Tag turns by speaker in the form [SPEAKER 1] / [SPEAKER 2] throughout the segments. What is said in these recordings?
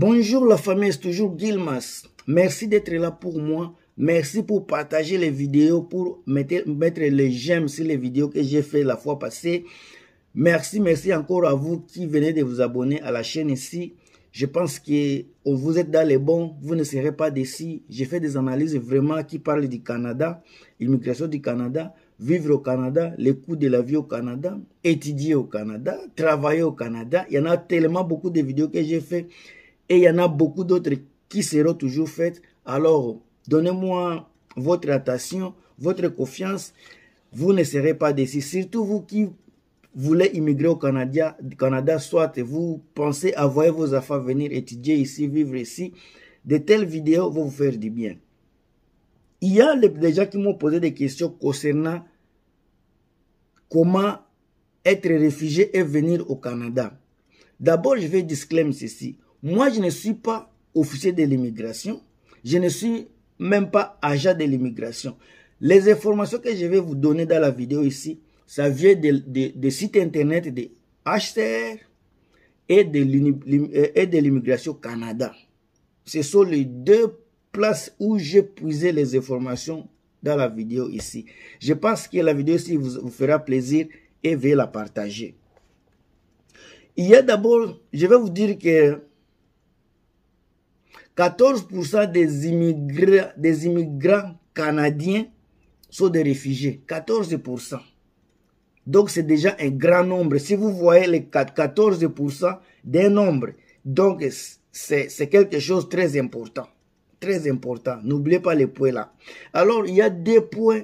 [SPEAKER 1] Bonjour la famille, c'est toujours Gilmas. Merci d'être là pour moi. Merci pour partager les vidéos, pour mettre, mettre les j'aime sur les vidéos que j'ai fait la fois passée. Merci, merci encore à vous qui venez de vous abonner à la chaîne ici. Je pense que vous êtes dans les bons, vous ne serez pas déçus. J'ai fait des analyses vraiment qui parlent du Canada, immigration du Canada, vivre au Canada, les coûts de la vie au Canada, étudier au Canada, travailler au Canada. Il y en a tellement beaucoup de vidéos que j'ai fait. Et il y en a beaucoup d'autres qui seront toujours faites. Alors, donnez-moi votre attention, votre confiance. Vous ne serez pas déçus. Surtout vous qui voulez immigrer au Canada, Canada soit vous pensez à vos affaires venir étudier ici, vivre ici. De telles vidéos vont vous faire du bien. Il y a des gens qui m'ont posé des questions concernant comment être réfugié et venir au Canada. D'abord, je vais disclaimer ceci. Moi, je ne suis pas officier de l'immigration. Je ne suis même pas agent de l'immigration. Les informations que je vais vous donner dans la vidéo ici, ça vient des sites internet de HCR euh, et de l'immigration Canada. Ce sont les deux places où j'ai puisé les informations dans la vidéo ici. Je pense que la vidéo ici vous, fera plaisir et veuillez la partager. Il y a d'abord, je vais vous dire que 14% des immigrants, canadiens sont des réfugiés. 14%. Donc, c'est déjà un grand nombre. Si vous voyez les 14% d'un nombre, donc c'est quelque chose de très important. Très important. N'oubliez pas les points là. Alors, il y a deux points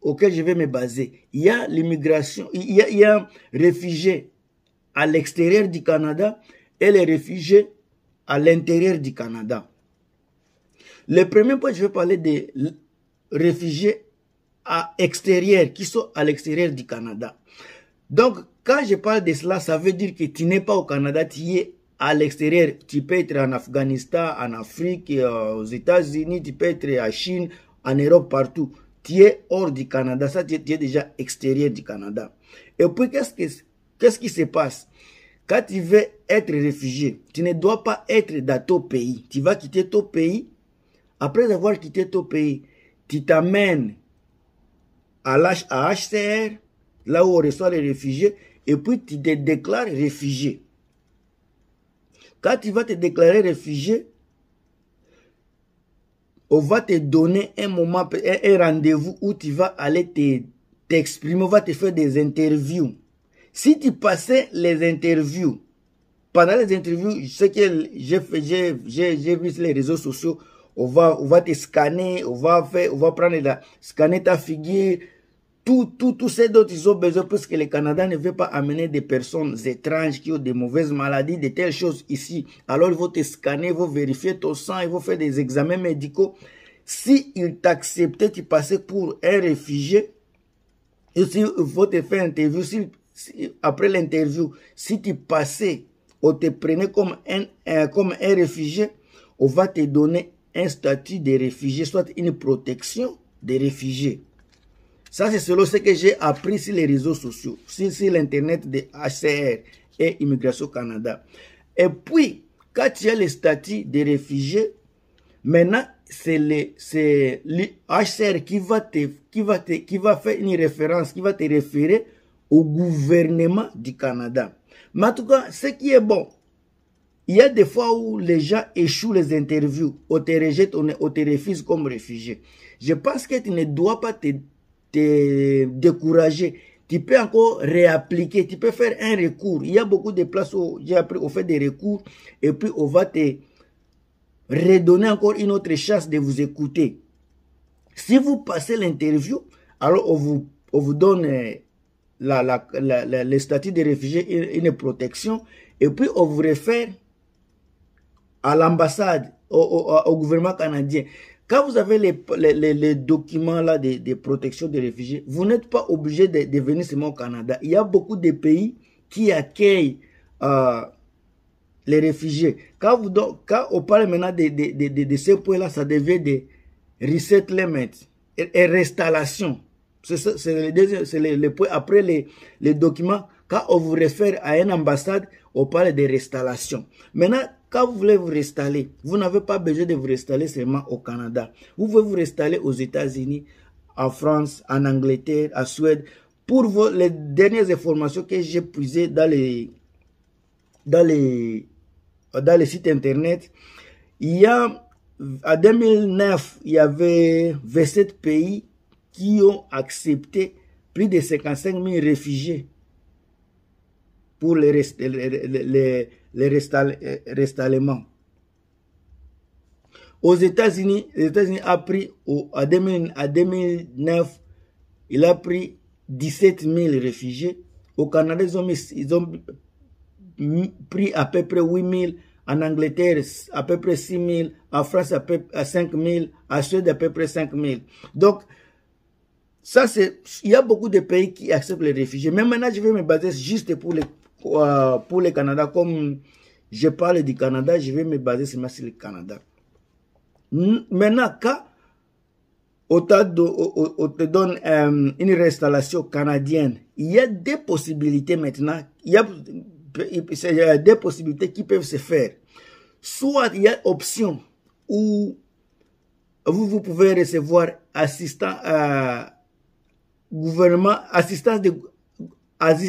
[SPEAKER 1] auxquels je vais me baser. Il y a l'immigration, il, y a, réfugiés à l'extérieur du Canada et les réfugiés à l'intérieur du Canada. Le premier point, je vais parler des réfugiés à extérieur, qui sont à l'extérieur du Canada. Donc, quand je parle de cela, ça veut dire que tu n'es pas au Canada, tu es à l'extérieur. Tu peux être en Afghanistan, en Afrique, euh, aux États-Unis, tu peux être en Chine, en Europe, partout. Tu es hors du Canada, ça, tu es, déjà extérieur du Canada. Et puis, qu'est-ce qui se passe quand tu veux être réfugié, tu ne dois pas être dans ton pays. Tu vas quitter ton pays. Après avoir quitté ton pays, tu t'amènes à l'HCR, là où on reçoit les réfugiés, et puis tu te déclares réfugié. Quand tu vas te déclarer réfugié, on va te donner un moment, un rendez-vous où tu vas aller t'exprimer, on va te faire des interviews. Si tu passais les interviews, pendant les interviews, ce que j'ai vu sur les réseaux sociaux, on va, on va te scanner, on va faire, on va prendre la, scanner ta figure, tout, tout, tout ce dont ils ont besoin parce que le Canada ne veut pas amener des personnes étranges qui ont des mauvaises maladies, de telles choses ici. Alors ils vont te scanner, ils vont vérifier ton sang, ils vont faire des examens médicaux. Si ils t'acceptaient, tu passais pour un réfugié, si ils vont te faire interview, s'ils après l'interview, si tu passais on te prenait comme un, comme un réfugié, on va te donner un statut de réfugié, soit une protection de réfugié. Ça, c'est selon ce que j'ai appris sur les réseaux sociaux, sur, l'Internet de HCR et Immigration Canada. Et puis, quand tu as le statut de réfugié, maintenant, c'est les le HCR qui va, te, qui, va te, qui va faire une référence, qui va te référer au gouvernement du Canada. Mais en tout cas, ce qui est bon, il y a des fois où les gens échouent les interviews, on te rejette, on te refuse comme réfugié. Je pense que tu ne dois pas te, décourager. Tu peux encore réappliquer, tu peux faire un recours. Il y a beaucoup de places où j'ai appris, on fait des recours et puis on va te redonner encore une autre chance de vous écouter. Si vous passez l'interview, alors vous, on vous donne euh, la, le statut de réfugié une protection, et puis on vous réfère à l'ambassade, au, gouvernement canadien. Quand vous avez les, les, documents là de, de, protection des réfugiés, vous n'êtes pas obligé de, venir seulement au Canada. Il y a beaucoup de pays qui accueillent euh, les réfugiés. Quand, vous, quand on parle maintenant de, de, de, de, ces points-là, ça devient des resettlement et, et c'est les, après les, documents, quand on vous réfère à une ambassade, on parle de réinstallation Maintenant, quand vous voulez vous réinstaller vous n'avez pas besoin de vous réinstaller seulement au Canada. Vous pouvez vous réinstaller aux États-Unis, en France, en Angleterre, en Suède. Pour les dernières informations que j'ai puisées dans les, dans, les, dans les sites internet, il y a, en 2009, il y avait 27 pays qui ont accepté plus de 55 000 réfugiés pour les, les, euh, Aux États-Unis, les États-Unis a pris, en 2009, il a pris 17 000 réfugiés. Au Canada, ils ont, pris à peu près 8 000. En Angleterre, à peu près 6 000. En France, à, peu, à 5 000. En Suède, à peu près 5 000. Donc, ça, c'est, il y a beaucoup de pays qui acceptent les réfugiés. Mais maintenant, je vais me baser juste pour le, euh, pour les Canada. Comme je parle du Canada, je vais me baser sur le Canada. Maintenant, quand on te donne euh, une réinstallation canadienne, il y a des possibilités maintenant. Il y a, euh, des possibilités qui peuvent se faire. Soit il y a option où vous, vous pouvez recevoir assistant, à gouvernement, assistance, de,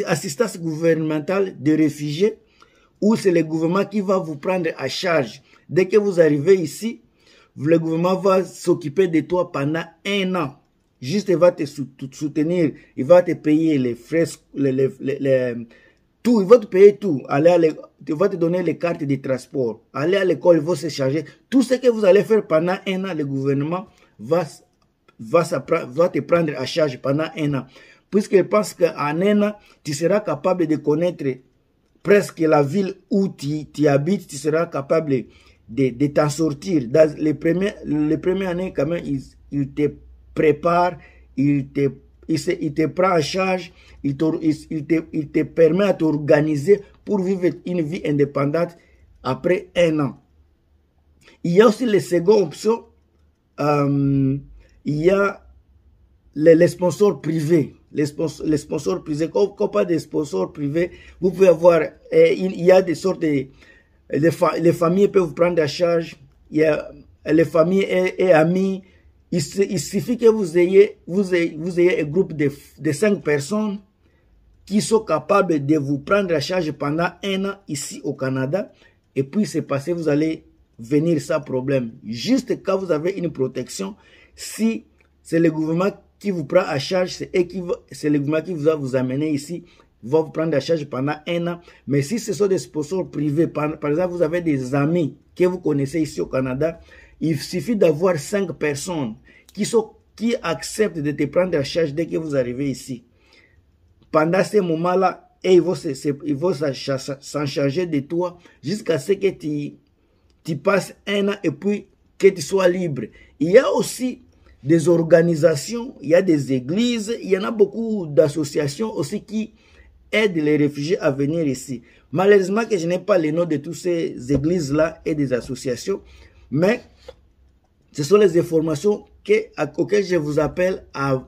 [SPEAKER 1] assistance gouvernementale de réfugiés, où c'est le gouvernement qui va vous prendre à charge. Dès que vous arrivez ici, le gouvernement va s'occuper de toi pendant un an. Juste, il va te soutenir, il va te payer les frais, tout, il va te payer tout. Aller à il va te donner les cartes de transport. Aller à l'école, il va se charger. Tout ce que vous allez faire pendant un an, le gouvernement va va, te prendre à charge pendant un an. Parce pense qu'en un an, tu seras capable de connaître presque la ville où tu, habites, tu seras capable de, t'en sortir. Dans les premières, les premiers années, quand même, il, te prépare, il te, prend en charge, il te, il te, permet de t'organiser pour vivre une vie indépendante après un an. Il y a aussi les secondes options. Euh, il y a les, sponsors privés. Les, sponsors, les sponsors privés, quand, on parle des sponsors privés, vous pouvez avoir, eh, il, y a des sortes de, les, familles peuvent vous prendre à charge, il y a les familles et, amis. Il, suffit que vous ayez, vous ayez, vous ayez un groupe de, de cinq personnes qui sont capables de vous prendre à charge pendant un an ici au Canada. Et puis c'est passé, vous allez venir sans problème. Juste quand vous avez une protection, si c'est le gouvernement qui vous prend à charge, c'est le gouvernement qui vous a vous amener ici, va vous prendre à charge pendant un an. Mais si ce sont des sponsors privés, par, exemple, vous avez des amis que vous connaissez ici au Canada, il suffit d'avoir cinq personnes qui, sont, qui acceptent de te prendre à charge dès que vous arrivez ici. Pendant ce moment-là, et ils vont s'en charger de toi jusqu'à ce que tu, tu passes un an et puis que tu sois libre. Il y a aussi des organisations, il y a des églises, il y en a beaucoup d'associations aussi qui aident les réfugiés à venir ici. Malheureusement que je n'ai pas les noms de toutes ces églises-là et des associations, mais ce sont les informations que, auxquelles je vous appelle à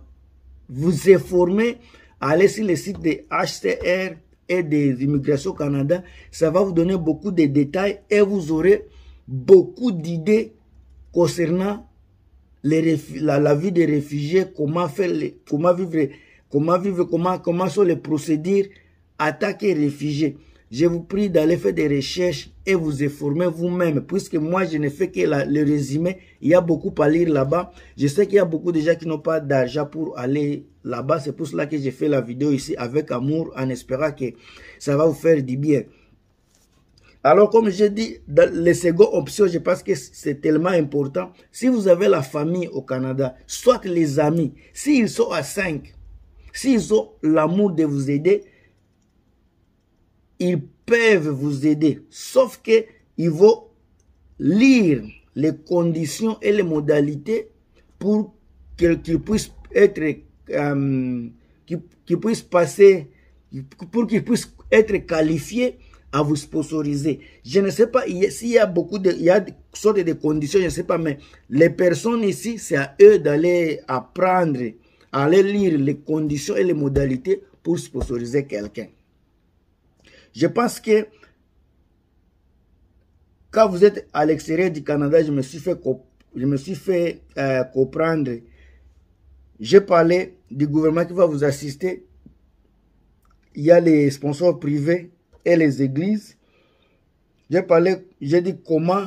[SPEAKER 1] vous informer, à aller sur le site de HCR et des Immigrations Canada. Ça va vous donner beaucoup de détails et vous aurez beaucoup d'idées concernant les, la, vie des réfugiés, comment, faire comment vivre, comment, vivre comment, comment sont les procédures attaquer les réfugiés. Je vous prie d'aller faire des recherches et vous informer vous-même, puisque moi, je ne fais que le résumé. Il y a beaucoup à lire là-bas. Je sais qu'il y a beaucoup de gens qui n'ont pas d'argent pour aller là-bas. C'est pour cela que j'ai fait la vidéo ici avec amour, en espérant que ça va vous faire du bien. Alors, comme je dis, les secondes options, je pense que c'est tellement important. Si vous avez la famille au Canada, soit les amis, s'ils sont à cinq, s'ils ont l'amour de vous aider, ils peuvent vous aider. Sauf que qu'ils vont lire les conditions et les modalités pour qu'ils puissent être, euh, passer, pour qu'ils puissent être qualifiés à vous sponsoriser. Je ne sais pas s'il y a beaucoup de, il y a sortes de conditions, je ne sais pas, mais les personnes ici, c'est à eux d'aller apprendre, à aller lire les conditions et les modalités pour sponsoriser quelqu'un. Je pense que quand vous êtes à l'extérieur du Canada, je me suis fait, je me suis fait euh, comprendre. J'ai parlé du gouvernement qui va vous assister. Il y a les sponsors privés les églises. J'ai parlé, j'ai dit comment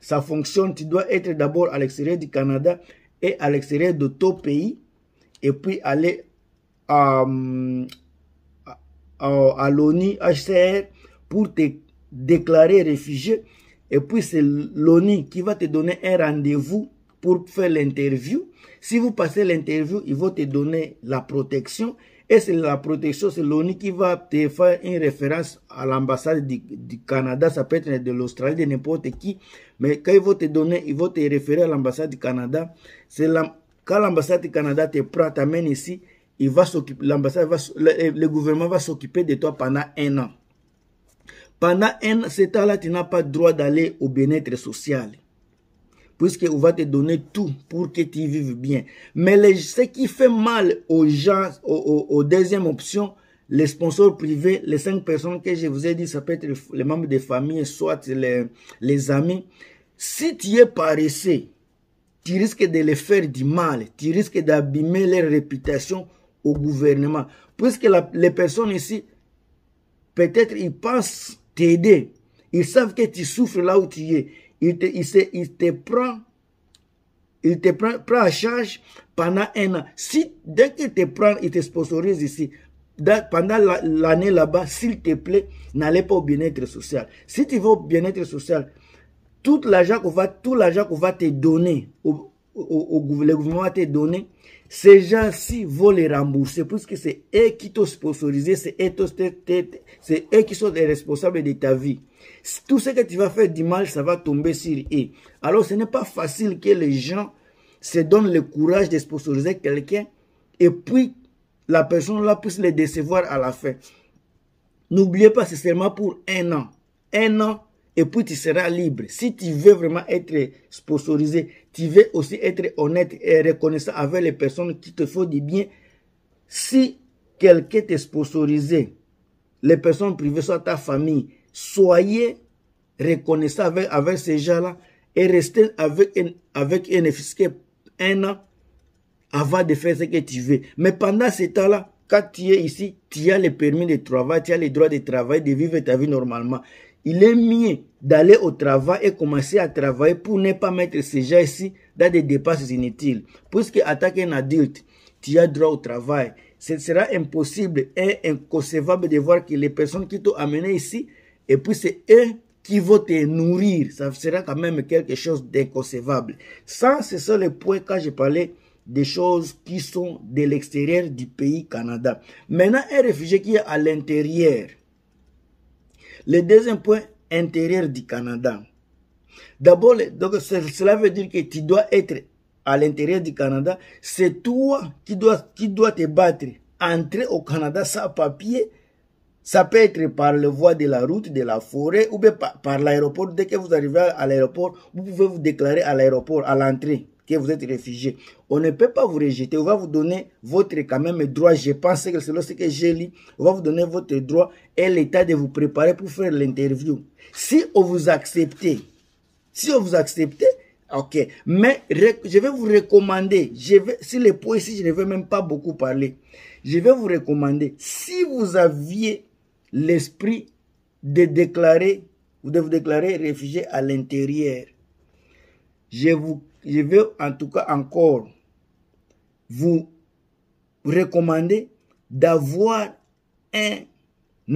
[SPEAKER 1] ça fonctionne. Tu dois être d'abord à l'extérieur du Canada et à l'extérieur de ton pays et puis aller à, euh, à, euh, à l'ONU HCR pour te déclarer réfugié. Et puis c'est l'ONU qui va te donner un rendez-vous pour faire l'interview. Si vous passez l'interview, ils vont te donner la protection et c'est la protection, c'est l'ONU qui va te faire une référence à l'ambassade du, Canada, ça peut être de l'Australie, de n'importe qui. Mais quand ils vont te donner, ils vont te référer à l'ambassade du Canada. C'est quand l'ambassade du Canada te prend, t'amène ici, il va s'occuper, l'ambassade le, gouvernement va s'occuper de toi pendant un an. Pendant un, cet temps-là, tu n'as pas le droit d'aller au bien-être social puisqu'on va te donner tout pour que tu vives bien. Mais les, ce qui fait mal aux gens, aux, aux, aux deuxième option, les sponsors privés, les cinq personnes que je vous ai dit, ça peut être les membres de famille, soit les, amis. Si tu es paresseux, tu risques de les faire du mal, tu risques d'abîmer leur réputation au gouvernement. Puisque les personnes ici, peut-être ils pensent t'aider. Ils savent que tu souffres là où tu es il te, il, il te prend, il te prend, prend en charge pendant un an. Si, dès qu'il te prend, il te sponsorise ici, pendant l'année là-bas, s'il te plaît, n'allez pas au bien-être social. Si tu vas au bien-être social, tout l'argent qu'on va, tout l'argent qu'on va te donner, au, au, le gouvernement va te donner, ces gens-ci vont les rembourser que c'est eux qui t'ont sponsorisé, c'est eux, qui sont les responsables de ta vie. Tout ce que tu vas faire du mal, ça va tomber sur eux. Alors ce n'est pas facile que les gens se donnent le courage de sponsoriser quelqu'un et puis la personne-là puisse les décevoir à la fin. N'oubliez pas, c'est seulement pour un an. Un an, et puis tu seras libre. Si tu veux vraiment être sponsorisé, tu veux aussi être honnête et reconnaissant avec les personnes qui te font du bien. Si quelqu'un t'est sponsorisé, les personnes privées, soit ta famille, soyez reconnaissant avec, ces gens-là et restez avec un, avec un fiscal un an avant de faire ce que tu veux. Mais pendant ce temps-là, quand tu es ici, tu as le permis de travail, tu as le droit de travail, de vivre ta vie normalement il est mieux d'aller au travail et commencer à travailler pour ne pas mettre ces gens ici dans des dépenses inutiles. Puisque, attaquer un adulte, tu as droit au travail. Ce sera impossible et inconcevable de voir que les personnes qui t'ont amené ici, et puis c'est eux qui vont te nourrir. Ça sera quand même quelque chose d'inconcevable. Ça, c'est ça le point quand j'ai parlé des choses qui sont de l'extérieur du pays Canada. Maintenant, un réfugié qui est à l'intérieur, le deuxième point, intérieur du Canada. D'abord, cela veut dire que tu dois être à l'intérieur du Canada. C'est toi qui dois, qui te battre. Entrer au Canada sans papier, ça peut être par le voie de la route, de la forêt, ou par l'aéroport. Dès que vous arrivez à l'aéroport, vous pouvez vous déclarer à l'aéroport, à l'entrée que vous êtes réfugié. On ne peut pas vous rejeter. On va vous donner votre quand même droit. Je pense que c'est lorsque j'ai lu. On va vous donner votre droit et l'état de vous préparer pour faire l'interview. Si on vous acceptez, si on vous accepte. ok. Mais je vais vous recommander, je vais, sur les points je ne vais même pas beaucoup parler. Je vais vous recommander, si vous aviez l'esprit de déclarer, vous devez vous déclarer réfugié à l'intérieur je, vous, en tout cas encore vous recommander d'avoir un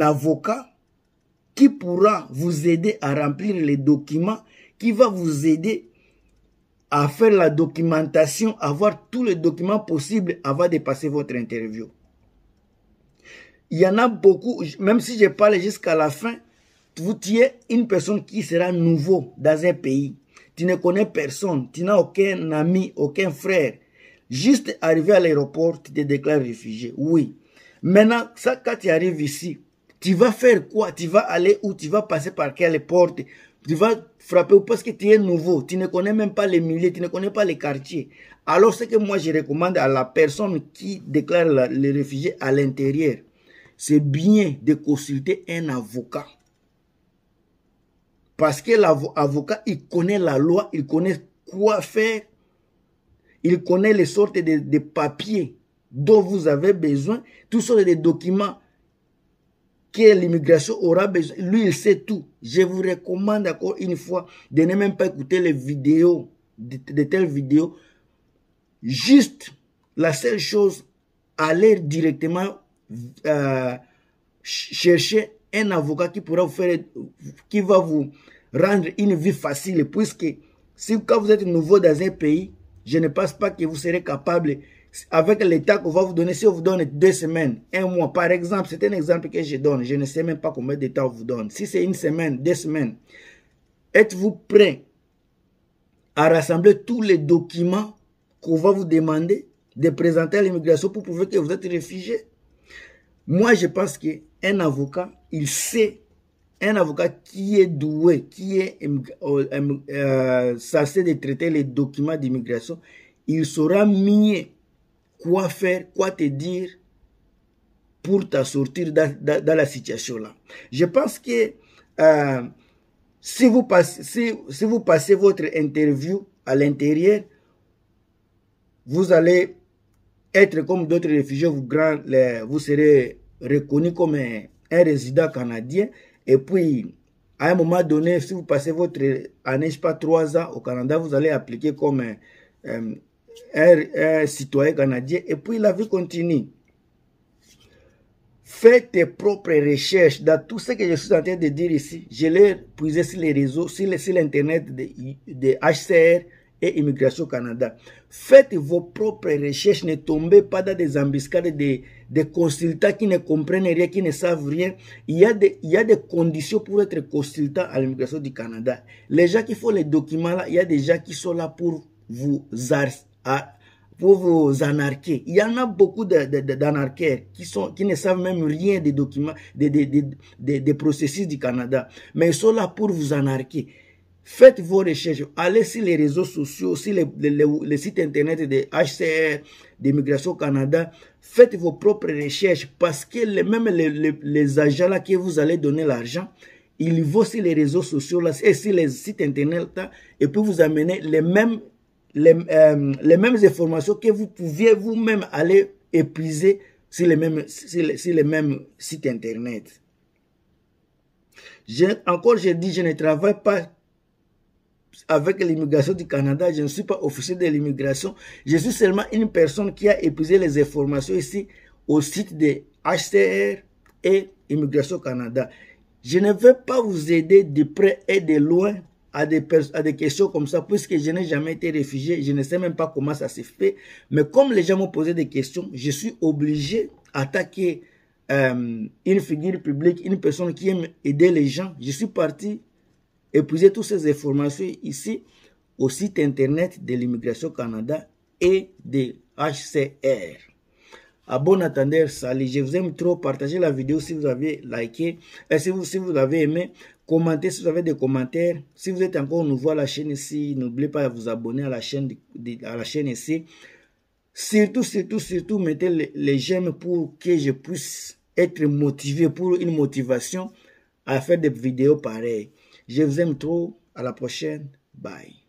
[SPEAKER 1] avocat qui pourra vous aider à remplir les documents, qui va vous aider à faire la documentation, avoir tous les documents possibles avant de passer votre interview. Il y en a beaucoup, même si je parle jusqu'à la fin, vous tuez une personne qui sera nouveau dans un pays tu ne connais personne, tu n'as aucun ami, aucun frère. Juste arrivé à l'aéroport, tu te déclares réfugié. Oui. Maintenant, ça, quand tu arrives ici, tu vas faire quoi Tu vas aller où Tu vas passer par quelle porte Tu vas frapper où Parce que tu es nouveau. Tu ne connais même pas les milieux, tu ne connais pas les quartiers. Alors, ce que moi, je recommande à la personne qui déclare les réfugiés à l'intérieur, c'est bien de consulter un avocat. Parce que l'avocat, il connaît la loi, il connaît quoi faire, il connaît les sortes de, papiers dont vous avez besoin, toutes sortes de documents que l'immigration aura besoin. Lui, il sait tout. Je vous recommande encore une fois de ne même pas écouter les vidéos, de, telles vidéos. Juste, la seule chose, aller directement euh, chercher un avocat qui pourra vous faire, qui va vous rendre une vie facile, puisque si quand vous êtes nouveau dans un pays, je ne pense pas que vous serez capable, avec l'État qu'on va vous donner, si on vous donne deux semaines, un mois, par exemple, c'est un exemple que je donne, je ne sais même pas combien d'états on vous donne. Si c'est une semaine, deux semaines, êtes-vous prêt à rassembler tous les documents qu'on va vous demander de présenter à l'immigration pour prouver que vous êtes réfugié Moi, je pense que un avocat, il sait, un avocat qui est doué, qui est euh, euh, censé de traiter les documents d'immigration, il saura mieux quoi faire, quoi te dire pour t'assortir dans, la situation-là. Je pense que euh, si, vous passez, si, vous passez votre interview à l'intérieur, vous allez être comme d'autres réfugiés, vous, grand, vous serez reconnu comme un, résident canadien. Et puis, à un moment donné, si vous passez votre année, je sais pas, trois ans au Canada, vous allez appliquer comme un, citoyen canadien. Et puis, la vie continue. faites tes propres recherches dans tout ce que je suis en train de dire ici. Je l'ai puisé sur les réseaux, sur l'Internet de, de HCR, et Immigration Canada. Faites vos propres recherches, ne tombez pas dans des embuscades des, des consultants qui ne comprennent rien, qui ne savent rien. Il y, a des, il a des conditions pour être consultant à l'immigration du Canada. Les gens qui font les documents là, il y a des gens qui sont là pour vous, pour vous anarquer. Il y en a beaucoup d'anarchères qui, sont, qui ne savent même rien des documents, des, des processus du Canada. Mais ils sont là pour vous anarquer. Faites vos recherches, allez sur les réseaux sociaux, sur les, sites internet de HCR, d'Immigration Canada. Faites vos propres recherches parce que les, même les, agents là qui vous allez donner l'argent, ils vont sur les réseaux sociaux là, et sur les sites internet et puis vous amener les mêmes, les, euh, les mêmes informations que vous pouviez vous-même aller épuiser sur les mêmes, sur les, mêmes sites internet. encore, je dit je ne travaille pas avec l'immigration du Canada, je ne suis pas officier de l'immigration. Je suis seulement une personne qui a épuisé les informations ici au site de HCR et Immigration Canada. Je ne veux pas vous aider de près et de loin à des, des questions comme ça, puisque je n'ai jamais été réfugié, je ne sais même pas comment ça s'est fait. Mais comme les gens m'ont posé des questions, je suis obligé d'attaquer euh, une figure publique, une personne qui aime aider les gens. Je suis parti Épuisez toutes ces informations ici au site internet de l'Immigration Canada et de HCR. À ah, bon attendeur, salut, je vous aime trop, partagez la vidéo si vous avez liké, et si vous, si vous avez aimé, commentez si vous avez des commentaires. Si vous êtes encore nouveau à la chaîne ici, n'oubliez pas de vous abonner à la chaîne, à la chaîne ici. Surtout, surtout, surtout, mettez les, les j'aime pour que je puisse être motivé, pour une motivation à faire des vidéos pareilles. Je vous aime trop. À la prochaine. Bye.